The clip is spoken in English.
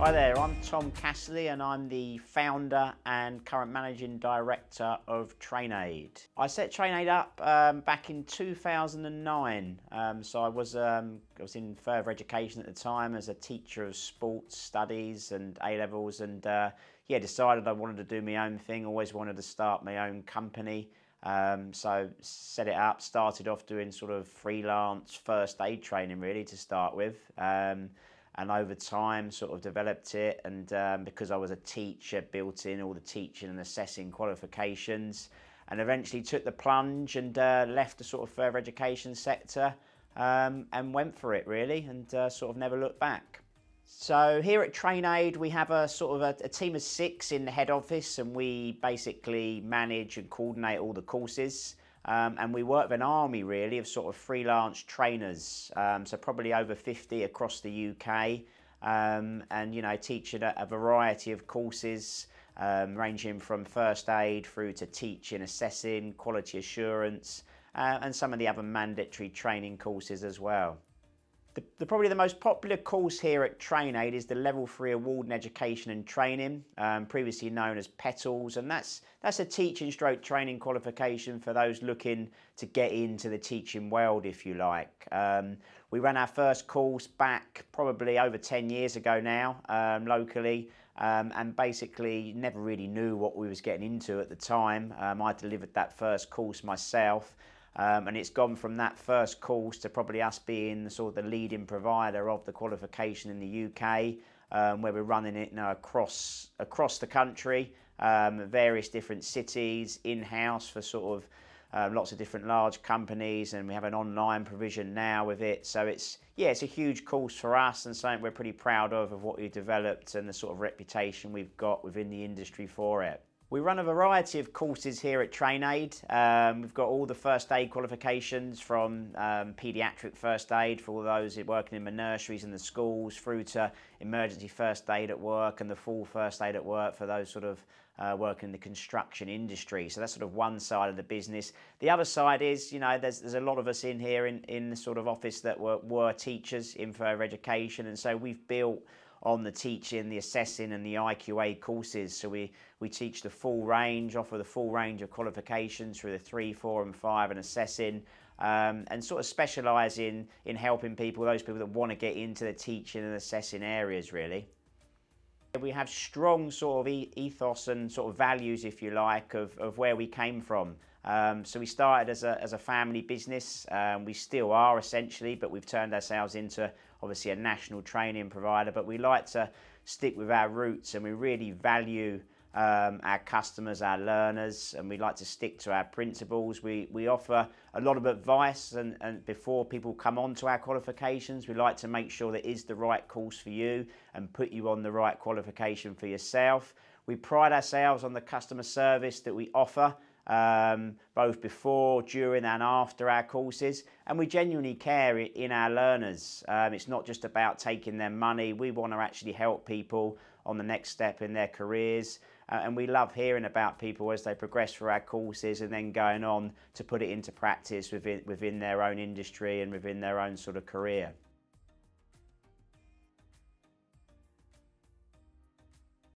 Hi there, I'm Tom Cassidy and I'm the founder and current managing director of TrainAid. I set TrainAid up um, back in 2009, um, so I was, um, I was in further education at the time as a teacher of sports studies and A-levels and uh, yeah, decided I wanted to do my own thing, always wanted to start my own company. Um, so set it up, started off doing sort of freelance first aid training really to start with um, and over time sort of developed it and um, because I was a teacher built in all the teaching and assessing qualifications and eventually took the plunge and uh, left the sort of further education sector um, and went for it really and uh, sort of never looked back. So here at TrainAid we have a sort of a, a team of six in the head office and we basically manage and coordinate all the courses. Um, and we work with an army really of sort of freelance trainers, um, so probably over 50 across the UK, um, and you know teaching a, a variety of courses um, ranging from first aid through to teaching, assessing, quality assurance, uh, and some of the other mandatory training courses as well. The, the, probably the most popular course here at TrainAid is the Level 3 Award in Education and Training, um, previously known as PETALS, and that's, that's a teaching stroke training qualification for those looking to get into the teaching world, if you like. Um, we ran our first course back probably over 10 years ago now, um, locally, um, and basically never really knew what we was getting into at the time. Um, I delivered that first course myself. Um, and it's gone from that first course to probably us being sort of the leading provider of the qualification in the UK, um, where we're running it now across across the country, um, various different cities, in house for sort of um, lots of different large companies, and we have an online provision now with it. So it's yeah, it's a huge course for us, and something we're pretty proud of of what we have developed and the sort of reputation we've got within the industry for it. We run a variety of courses here at TrainAid. Um, we've got all the first aid qualifications from um, paediatric first aid for all those working in the nurseries and the schools through to emergency first aid at work and the full first aid at work for those sort of uh, working in the construction industry. So that's sort of one side of the business. The other side is, you know, there's, there's a lot of us in here in, in the sort of office that were, were teachers in further education. And so we've built on the teaching, the assessing, and the IQA courses. So we, we teach the full range, offer the full range of qualifications through the three, four, and five, and assessing. Um, and sort of specialise in, in helping people, those people that want to get into the teaching and assessing areas, really. We have strong sort of ethos and sort of values, if you like, of, of where we came from. Um, so we started as a, as a family business. Um, we still are essentially, but we've turned ourselves into obviously a national training provider. But we like to stick with our roots and we really value um, our customers, our learners, and we like to stick to our principles. We, we offer a lot of advice, and, and before people come on to our qualifications, we like to make sure that is the right course for you and put you on the right qualification for yourself. We pride ourselves on the customer service that we offer. Um, both before, during, and after our courses. And we genuinely care in our learners. Um, it's not just about taking their money, we want to actually help people on the next step in their careers. Uh, and we love hearing about people as they progress through our courses and then going on to put it into practice within, within their own industry and within their own sort of career.